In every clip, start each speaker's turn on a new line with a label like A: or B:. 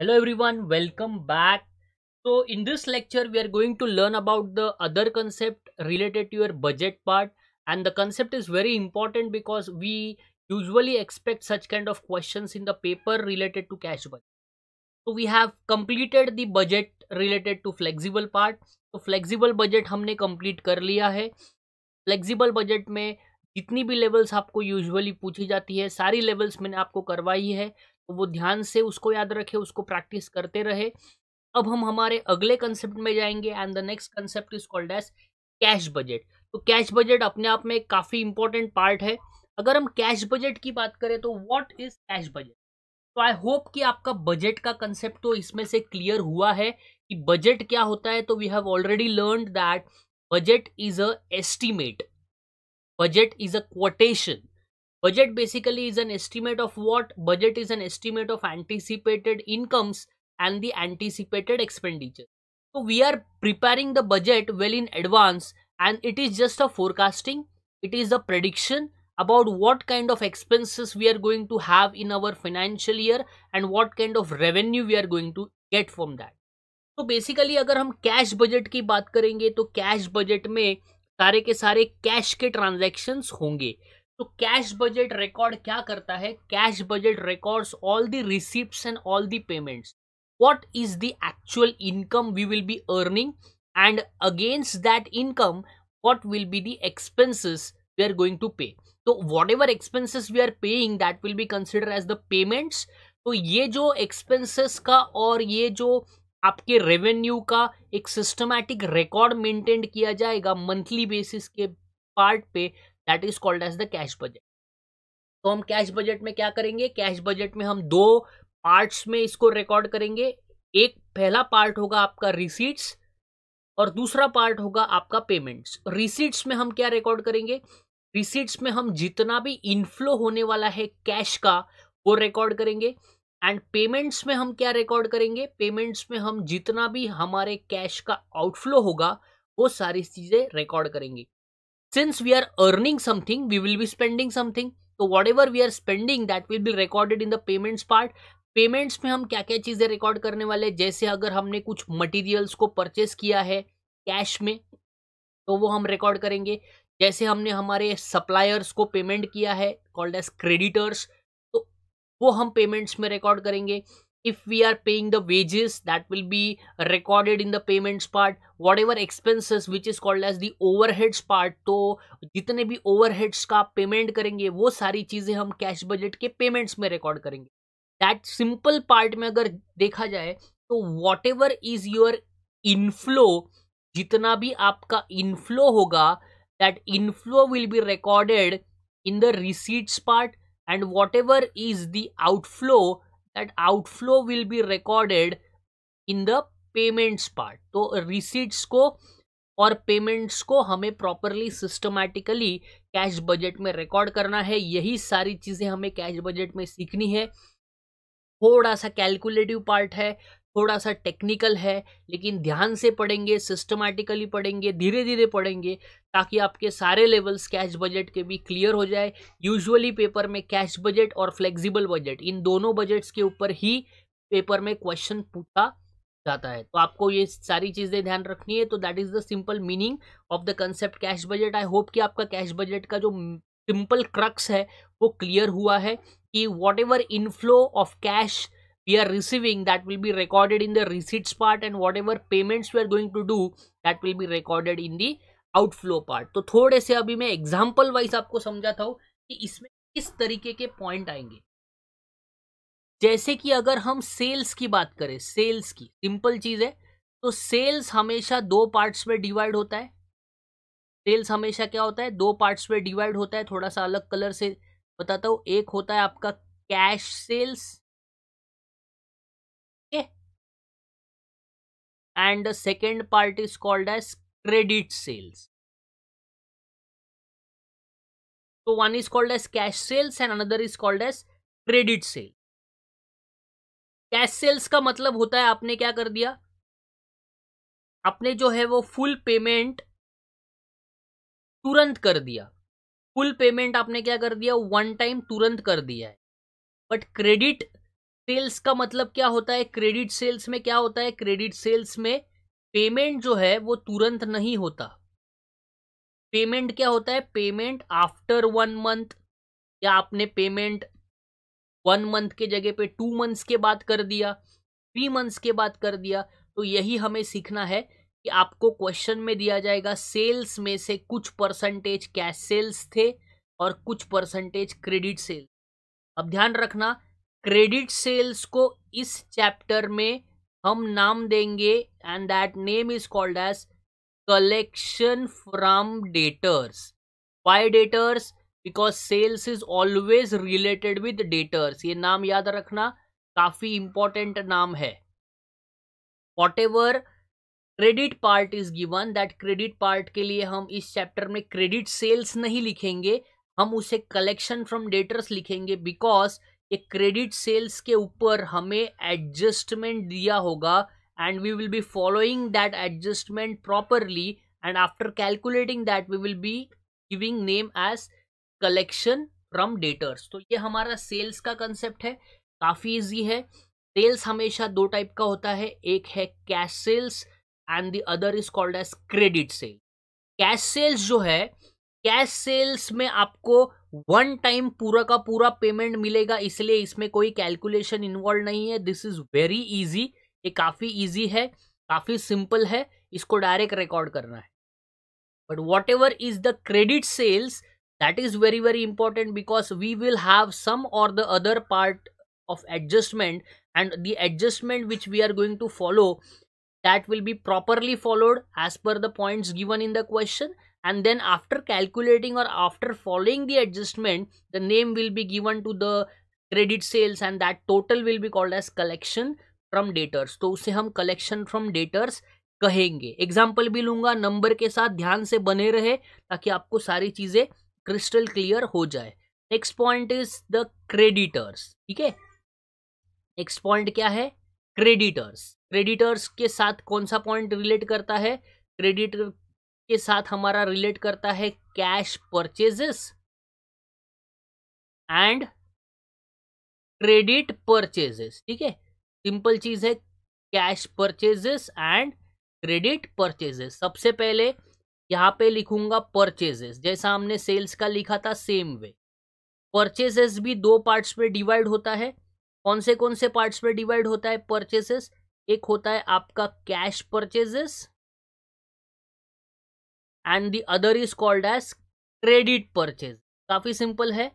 A: hello everyone welcome back so in this lecture we are going to learn about the other concept related to your budget part and the concept is very important because we usually expect such kind of questions in the paper related to cash budget so we have completed the budget related to flexible part तो flexible budget हमने complete कर लिया है flexible budget में जितनी भी levels आपको usually पूछी जाती है सारी लेवल्स मैंने आपको करवाई है वो ध्यान से उसको याद रखे उसको प्रैक्टिस करते रहे अब हम हमारे अगले कंसेप्ट में जाएंगे and the next concept is called as cash budget तो कैश बजट अपने आप में काफ़ी इंपॉर्टेंट पार्ट है अगर हम कैश बजट की बात करें तो वॉट इज कैश बजट तो आई होप कि आपका बजट का कंसेप्ट तो इसमें से क्लियर हुआ है कि बजट क्या होता है तो we have already learn that budget is a estimate budget is a quotation Budget basically is an estimate of what? Budget is an estimate of anticipated incomes and the anticipated expenditure. So we are preparing the budget well in advance and it is just a forecasting. It is a prediction about what kind of expenses we are going to have in our financial year and what kind of revenue we are going to get from that. तो basically अगर हम cash budget की बात करेंगे तो cash budget में सारे के सारे कैश के ट्रांजैक्शंस होंगे तो कैश बजट रिकॉर्ड क्या करता है cash budget record all the receipt and all the payments what is the actual income we will be earning and against that income what will be the expenses we are going to pay तो whatever expenses we are paying that will be consider as the payments तो ये जो expenses का और ये जो आपके revenue का एक सिस्टमैटिक रिकॉर्ड मेंटेन किया जाएगा मंथली बेसिस के पार्ट पे that is called as the cash budget तो हम कैश बजट में क्या करेंगे कैश बजट में हम दो पार्ट्स में इसको रिकॉर्ड करेंगे एक पहला पार्ट होगा आपका रिसीट्स और दूसरा पार्ट होगा आपका पेमेंट्स रिसीट्स में हम क्या रिकॉर्ड करेंगे रिसीट्स में हम जितना भी इनफ्लो होने वाला है कैश का वो रिकॉर्ड करेंगे एंड पेमेंट्स में हम क्या रिकॉर्ड करेंगे पेमेंट्स में हम जितना भी हमारे कैश का आउटफ्लो होगा वो सारी चीज़ें रिकॉर्ड करेंगे since we are earning something we will be spending something तो whatever we are spending that will be recorded in the payments part payments में हम क्या क्या चीज़ें रिकॉर्ड करने वाले हैं जैसे अगर हमने कुछ मटेरियल्स को परचेस किया है कैश में तो वो हम रिकॉर्ड करेंगे जैसे हमने हमारे सप्लायर्स को पेमेंट किया है कॉल्ड एज क्रेडिटर्स तो वो हम पेमेंट्स में रिकॉर्ड करेंगे if we are paying the wages that will be recorded in the payments part whatever expenses which is called as the overheads part to jitne bhi overheads ka payment karenge wo sari cheeze hum cash budget ke payments mein record karenge that simple part mein agar dekha jaye to whatever is your inflow jitna bhi aapka inflow hoga that inflow will be recorded in the receipts part and whatever is the outflow that outflow will be recorded in the payments part तो receipts को और payments को हमें properly systematically cash budget में record करना है यही सारी चीज़ें हमें कैश बजट में सीखनी है थोड़ा सा कैलकुलेटिव पार्ट है थोड़ा सा टेक्निकल है लेकिन ध्यान से पढ़ेंगे सिस्टमैटिकली पढ़ेंगे धीरे धीरे पढ़ेंगे ताकि आपके सारे लेवल्स कैश बजट के भी क्लियर हो जाए यूजुअली पेपर में कैश बजट और फ्लेक्सिबल बजट इन दोनों बजट्स के ऊपर ही पेपर में क्वेश्चन पूछा जाता है तो आपको ये सारी चीज़ें ध्यान रखनी है तो that is the simple meaning of the concept cash budget I hope कि आपका कैश बजट का जो सिंपल क्रक्स है वो क्लियर हुआ है कि whatever inflow of cash we are receiving that will be recorded in the receipts part and whatever payments we are going to do that will be recorded in the outflow part तो थोड़े से अभी मैं example wise आपको समझाता हूँ कि इसमें किस तरीके के point आएंगे जैसे कि अगर हम सेल्स की बात करें सेल्स की सिंपल चीज है तो सेल्स हमेशा दो पार्ट्स में डिवाइड होता है सेल्स हमेशा क्या होता है दो पार्ट्स में डिवाइड होता है थोड़ा सा अलग कलर से बताता हूँ एक होता है आपका cash sales and the second part is called as credit sales तो one is called as cash sales and another is called as credit sale cash sales का मतलब होता है आपने क्या कर दिया आपने जो है वो फुल पेमेंट तुरंत कर दिया फुल पेमेंट आपने क्या कर दिया वन टाइम तुरंत कर दिया है बट क्रेडिट सेल्स का मतलब क्या होता है क्रेडिट सेल्स में क्या होता है क्रेडिट सेल्स में पेमेंट जो है वो तुरंत नहीं होता पेमेंट क्या होता है पेमेंट आफ्टर वन मंथ या आपने पेमेंट वन मंथ के जगह पे टू मंथ्स के बाद कर दिया थ्री मंथ्स के बाद कर दिया तो यही हमें सीखना है कि आपको क्वेश्चन में दिया जाएगा सेल्स में से कुछ परसेंटेज कैश सेल्स थे और कुछ परसेंटेज क्रेडिट सेल्स अब ध्यान रखना क्रेडिट सेल्स को इस चैप्टर में हम नाम देंगे and that name is called as collection from debtors why debtors because sales is always related with debtors ये नाम याद रखना काफी इंपॉर्टेंट नाम है whatever credit part is given that credit part के लिए हम इस चैप्टर में क्रेडिट सेल्स नहीं लिखेंगे हम उसे कलेक्शन फ्रॉम डेटर्स लिखेंगे बिकॉज ये क्रेडिट सेल्स के ऊपर हमें एडजस्टमेंट दिया होगा and we will be following that adjustment properly and after calculating that we will be giving name as collection from debtors तो ये हमारा सेल्स का कंसेप्ट है काफ़ी इजी है सेल्स हमेशा दो टाइप का होता है एक है cash sales and the other is called as credit sale cash sales जो है कैश सेल्स में आपको वन टाइम पूरा का पूरा पेमेंट मिलेगा इसलिए इसमें कोई कैलकुलेशन इन्वॉल्व नहीं है दिस इज वेरी इजी ये काफ़ी इजी है काफ़ी सिंपल है इसको डायरेक्ट रिकॉर्ड करना है but whatever is the credit sales that is very very important because we will have some और the other part of adjustment and the adjustment which we are going to follow that will be properly followed as per the point given in the question and then after calculating or after following the adjustment the name will be given to the credit sales and that total will be called as collection from debtors तो use hum collection from debtors kahenge example bhi lunga number ke sath dhyan se bane rahe taki aapko sari cheeze crystal clear ho jaye next point is the creditors theek hai next point kya hai creditors creditors ke sath kaun sa point relate karta hai creditor के साथ हमारा relate करता है cash purchases and credit purchases ठीक है simple चीज है cash purchases and credit purchases सबसे पहले यहां पे लिखूंगा परचेजेस जैसा हमने सेल्स का लिखा था सेम वे परचेजेस भी दो पार्ट्स में डिवाइड होता है कौन से कौन से पार्ट्स में डिवाइड होता है परचेसेस एक होता है आपका cash purchases and the other is called as credit purchase काफी सिंपल है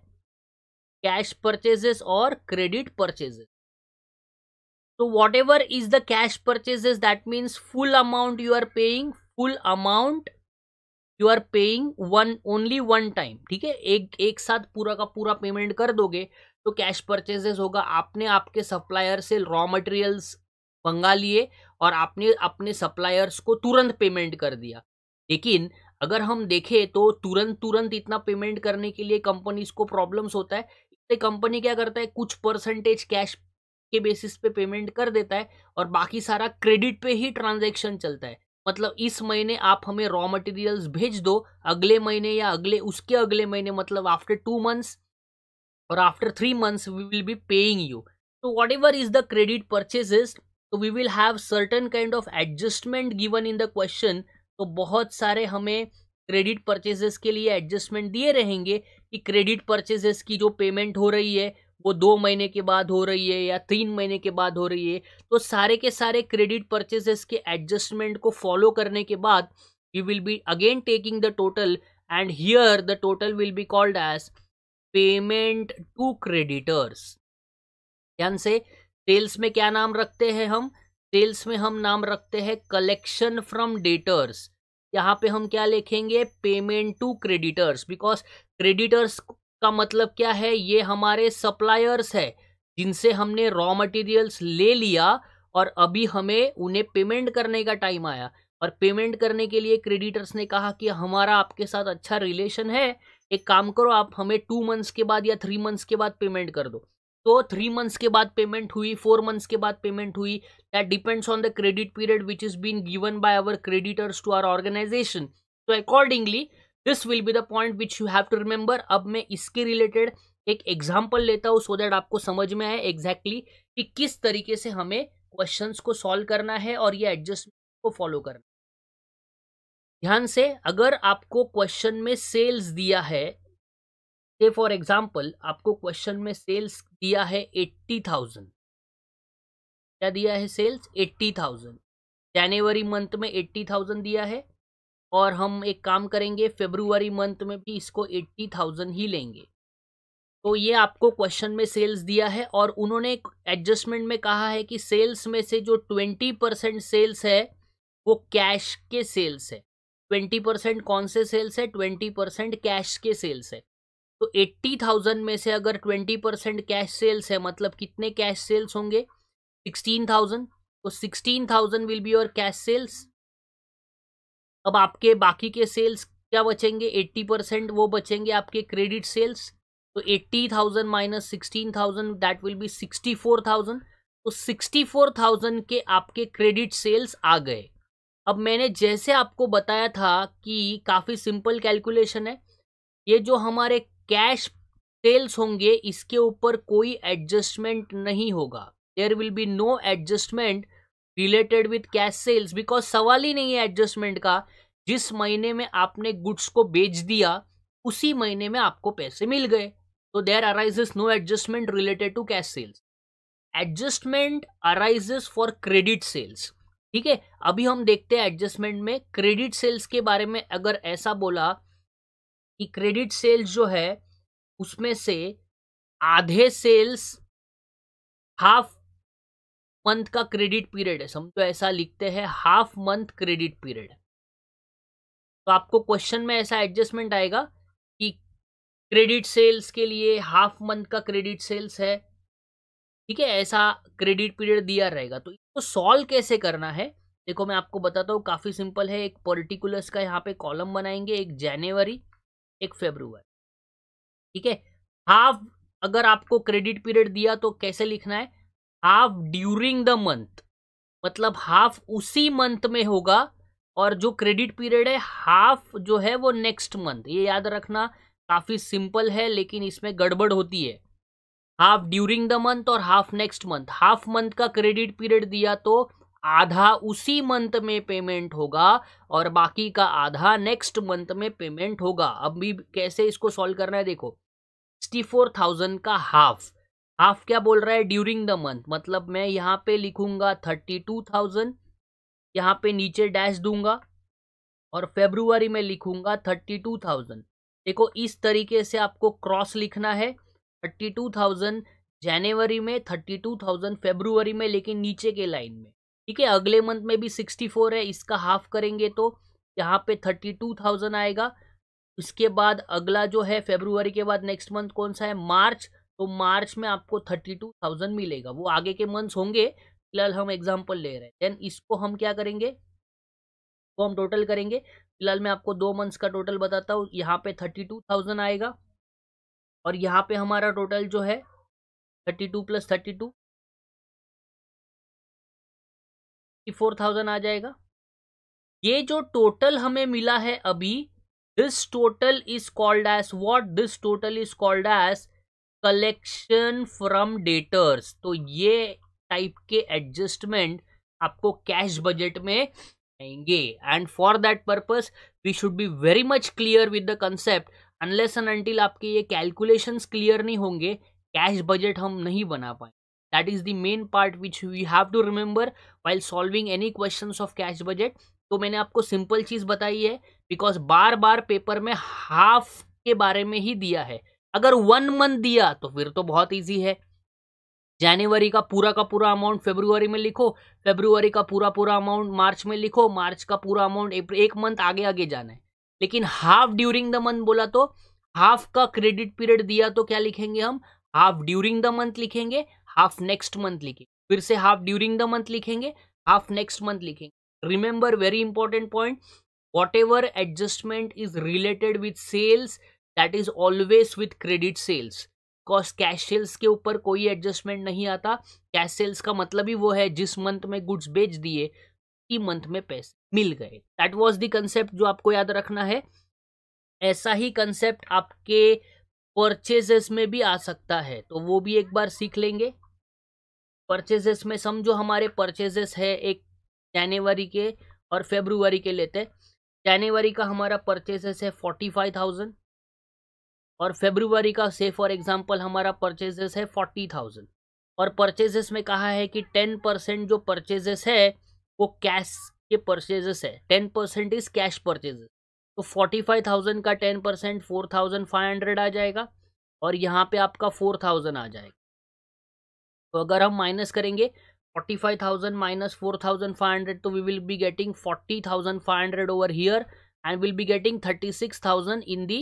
A: कैश परचेजेस और क्रेडिट परचेजेस तो whatever is the cash purchases that means full amount you are paying full amount you are paying one only one time ठीक है एक एक साथ पूरा का पूरा पेमेंट कर दोगे तो कैश परचेजेस होगा आपने आपके सप्लायर से रॉ मटेरियल्स मंगा लिए और आपने अपने सप्लायर्स को तुरंत पेमेंट कर दिया लेकिन अगर हम देखें तो तुरंत तुरंत इतना पेमेंट करने के लिए कंपनीज को प्रॉब्लम्स होता है इससे कंपनी क्या करता है कुछ परसेंटेज कैश के बेसिस पे पेमेंट कर देता है और बाकी सारा क्रेडिट पे ही ट्रांजेक्शन चलता है मतलब इस महीने आप हमें रॉ मटेरियल्स भेज दो अगले महीने या अगले उसके अगले महीने मतलब आफ्टर टू मंथ्स और after three months we will be paying you तो whatever is the credit purchases तो we will have certain kind of adjustment given in the question तो बहुत सारे हमें क्रेडिट परचेजेस के लिए एडजस्टमेंट दिए रहेंगे कि क्रेडिट परचेजेस की जो पेमेंट हो रही है वो दो महीने के बाद हो रही है या तीन महीने के बाद हो रही है तो सारे के सारे क्रेडिट परचेजेस के एडजस्टमेंट को फॉलो करने के बाद you will be again taking the total and here the total will be called as payment to creditors ध्यान से सेल्स में क्या नाम रखते हैं हम सेल्स में हम नाम रखते हैं कलेक्शन फ्रॉम डेटर्स यहाँ पे हम क्या लिखेंगे payment to creditors because creditors का मतलब क्या है ये हमारे सप्लायर्स है जिनसे हमने रॉ मटेरियल्स ले लिया और अभी हमें उन्हें पेमेंट करने का टाइम आया और पेमेंट करने के लिए क्रेडिटर्स ने कहा कि हमारा आपके साथ अच्छा रिलेशन है एक काम करो आप हमें टू मंथ्स के बाद या थ्री मंथ्स के बाद पेमेंट कर दो तो थ्री मंथ्स के बाद पेमेंट हुई फोर मंथ्स के बाद पेमेंट हुई that depends on the credit period which is been given by our creditors to our organization तो accordingly this will be the point which you have to remember अब मैं इसके related एक example लेता हूँ सो दैट आपको समझ में आए एग्जैक्टली exactly कि किस तरीके से हमें क्वेश्चन को सॉल्व करना है और ये एडजस्टमेंट को फॉलो करना ध्यान से अगर आपको क्वेश्चन में सेल्स दिया है ये फॉर एग्जाम्पल आपको क्वेश्चन में सेल्स दिया है एट्टी थाउजेंड क्या दिया है सेल्स एट्टी थाउजेंड जनवरी मंथ में एट्टी थाउजेंड दिया है और हम एक काम करेंगे फेब्रुवरी मंथ में भी इसको एट्टी थाउजेंड ही लेंगे तो ये आपको क्वेश्चन में सेल्स दिया है और उन्होंने एडजस्टमेंट में कहा है कि सेल्स में से जो ट्वेंटी परसेंट सेल्स है वो कैश के सेल्स है ट्वेंटी परसेंट कौन से सेल्स है ट्वेंटी परसेंट कैश के सेल्स है तो एट्टी थाउजेंड में से अगर ट्वेंटी परसेंट कैश सेल्स है मतलब कितने कैश सेल्स होंगे सिक्सटीन थाउजेंड तो sixteen thousand will be your cash sales अब आपके बाकी के सेल्स क्या बचेंगे एट्टी परसेंट वो बचेंगे आपके क्रेडिट सेल्स तो eighty thousand minus sixteen thousand that will be sixty four thousand तो सिक्सटी फोर थाउजेंड के आपके क्रेडिट सेल्स आ गए अब मैंने जैसे आपको बताया था कि काफ़ी सिंपल कैलकुलेशन है ये जो हमारे कैश सेल्स होंगे इसके ऊपर कोई एडजस्टमेंट नहीं होगा there will be no adjustment related with cash sales because सवाल ही नहीं है एडजस्टमेंट का जिस महीने में आपने गुड्स को बेच दिया उसी महीने में आपको पैसे मिल गए तो there arises no adjustment related to cash sales adjustment arises for credit sales ठीक है अभी हम देखते हैं एडजस्टमेंट में क्रेडिट सेल्स के बारे में अगर ऐसा बोला कि क्रेडिट सेल्स जो है उसमें से आधे सेल्स हाफ मंथ का क्रेडिट पीरियड है समझो तो ऐसा लिखते हैं हाफ मंथ क्रेडिट पीरियड तो आपको क्वेश्चन में ऐसा एडजस्टमेंट आएगा कि क्रेडिट सेल्स के लिए हाफ मंथ का क्रेडिट सेल्स है ठीक है ऐसा क्रेडिट पीरियड दिया रहेगा तो इसको सॉल्व कैसे करना है देखो मैं आपको बताता हूँ काफ़ी सिंपल है एक पर्टिकुलर्स का यहाँ पे कॉलम बनाएंगे एक जनवरी एक फेब्रुआरी ठीक है हाफ अगर आपको क्रेडिट पीरियड दिया तो कैसे लिखना है हाफ ड्यूरिंग द मंथ मतलब हाफ उसी मंथ में होगा और जो क्रेडिट पीरियड है हाफ जो है वो नेक्स्ट मंथ ये याद रखना काफ़ी सिंपल है लेकिन इसमें गड़बड़ होती है हाफ ड्यूरिंग द मंथ और half next month half month का क्रेडिट पीरियड दिया तो आधा उसी मंथ में पेमेंट होगा और बाकी का आधा नेक्स्ट मंथ में पेमेंट होगा अब भी कैसे इसको सॉल्व करना है देखो सिक्सटी फोर थाउजेंड का हाफ हाफ क्या बोल रहा है ड्यूरिंग द मंथ मतलब मैं यहाँ पे लिखूंगा थर्टी टू थाउजेंड यहाँ पे नीचे डैश दूंगा और फेब्रुवरी में लिखूंगा थर्टी टू थाउजेंड देखो इस तरीके से आपको क्रॉस लिखना है थर्टी टू थाउजेंड जनवरी में थर्टी टू थाउजेंड फेब्रुवरी में लेकिन नीचे के लाइन में ठीक है अगले मंथ में भी सिक्सटी फोर है इसका हाफ करेंगे तो यहाँ पे थर्टी टू थाउजेंड आएगा इसके बाद अगला जो है फेब्रुवरी के बाद नेक्स्ट मंथ कौन सा है मार्च तो मार्च में आपको थर्टी टू थाउजेंड मिलेगा वो आगे के मंथ्स होंगे फिलहाल हम एग्जाम्पल ले रहे हैं देन इसको हम क्या करेंगे वो हम टोटल करेंगे फिलहाल मैं आपको दो मंथ्स का टोटल बताता हूँ यहाँ पे थर्टी टू थाउजेंड आएगा और यहाँ पे हमारा टोटल जो है thirty two plus thirty two four thousand आ जाएगा ये जो टोटल हमें मिला है अभी this total is called as what this total is called as collection from debtors तो ये टाइप के एडजस्टमेंट आपको कैश बजट में आएंगे and for that purpose we should be very much clear with the concept unless and until आपके ये calculations clear नहीं होंगे कैश बजट हम नहीं बना पाएंगे that is the main part which we have to remember while solving any questions of cash budget तो मैंने आपको सिंपल चीज़ बताई है बिकॉज बार बार पेपर में हाफ के बारे में ही दिया है अगर वन मंथ दिया तो फिर तो बहुत ईजी है जनवरी का पूरा का पूरा अमाउंट फेब्रुवरी में लिखो फेब्रुवरी का पूरा पूरा अमाउंट मार्च में लिखो मार्च का पूरा अमाउंट एक मंथ आगे आगे जाना है लेकिन हाफ ड्यूरिंग द मंथ बोला तो हाफ का क्रेडिट पीरियड दिया तो क्या लिखेंगे हम हाफ ड्यूरिंग द मंथ लिखेंगे हाफ नेक्स्ट मंथ लिखे फिर से हाफ ड्यूरिंग द मंथ लिखेंगे हाफ नेक्स्ट मंथ लिखेंगे remember very important point whatever adjustment is related with sales that is always with credit sales because cash sales के ऊपर कोई adjustment नहीं आता कैश सेल्स का मतलब ही वो है जिस मंथ में गुड्स बेच दिए उसी मंथ में पैसे मिल गए दैट वॉज द कंसेप्ट जो आपको याद रखना है ऐसा ही कंसेप्ट आपके परचेजेस में भी आ सकता है तो वो भी एक बार सीख लेंगे परचेजेस में समझो हमारे परचेजेस है एक जनवरी के और फेब्रुवरी के लेते जनवरी का हमारा परचेजेस है फोर्टी फाइव थाउजेंड और फेब्रुवरी का से फॉर एग्जांपल हमारा परचेजेस है फोर्टी थाउजेंड और परचेजेस में कहा है कि टेन परसेंट जो परचेजेस है वो कैश के परचेजेस है ten percent is cash purchases तो फोर्टी फाइव थाउजेंड का ten percent four thousand five hundred आ जाएगा और यहाँ पे आपका फोर थाउजेंड आ जाएगा तो अगर हम माइनस करेंगे forty five thousand minus four thousand five hundred तो we will be getting forty thousand five hundred over here and will be getting 36,000 in the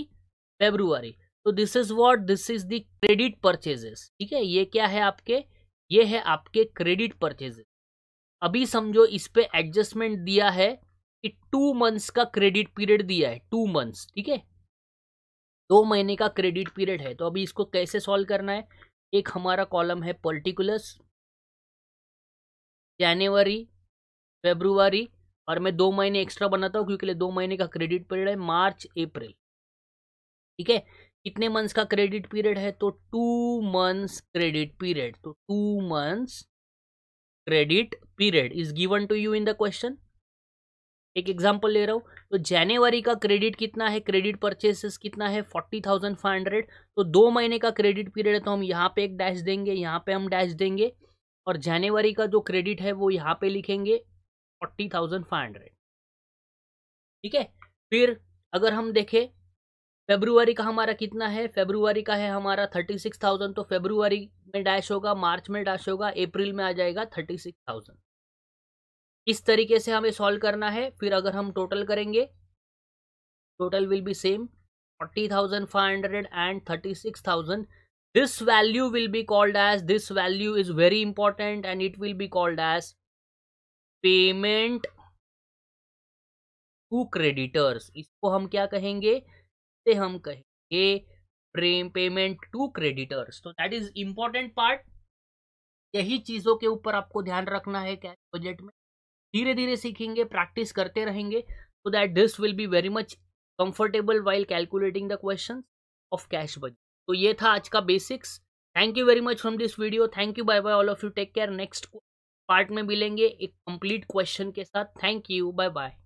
A: February. तो this is what this is the credit purchases ठीक है ये क्या है आपके ये है आपके क्रेडिट परचेजेस अभी समझो इस पे एडजस्टमेंट दिया है कि टू मंथ्स का क्रेडिट पीरियड दिया है टू मंथ्स ठीक है दो महीने का क्रेडिट पीरियड है तो अभी इसको कैसे सॉल्व करना है एक हमारा कॉलम है पर्टिकुलर्स जनवरी फेब्रुवरी और मैं दो महीने एक्स्ट्रा बनाता हूँ क्योंकि दो महीने का क्रेडिट पीरियड है मार्च अप्रैल ठीक है कितने मंथ्स का क्रेडिट पीरियड है तो टू मंथ्स क्रेडिट पीरियड तो two months credit period is given to you in the question एक एग्जाम्पल ले रहा हूँ तो जनवरी का क्रेडिट कितना है क्रेडिट परचेसेस कितना है फोर्टी थाउजेंड फाइव हंड्रेड तो दो महीने का क्रेडिट पीरियड है तो हम यहाँ पे एक डैश देंगे यहाँ पे हम डैश देंगे और जनवरी का जो क्रेडिट है वो यहाँ पे लिखेंगे फोर्टी थाउजेंड फाइव हंड्रेड ठीक है फिर अगर हम देखें फेब्रुवरी का हमारा कितना है फेब्रुवरी का है हमारा थर्टी सिक्स थाउजेंड तो फेब्रुवरी में डैश होगा मार्च में डैश होगा अप्रैल में आ जाएगा थर्टी सिक्स थाउजेंड इस तरीके से हमें सॉल्व करना है फिर अगर हम टोटल करेंगे total will be same forty thousand five hundred and thirty six thousand this value will be called as this value is very important and it will be called as payment to creditors इसको हम क्या कहेंगे इसे हम कहेंगे payment to creditors तो that is important part यही चीज़ों के ऊपर आपको ध्यान रखना है कैश बजट में धीरे धीरे सीखेंगे प्रैक्टिस करते रहेंगे so that this will be very much comfortable while calculating the question of cash budget तो ये था आज का basics thank you very much from this video thank you bye bye all of you take care next part में मिलेंगे एक complete question के साथ थैंक यू बाय बाय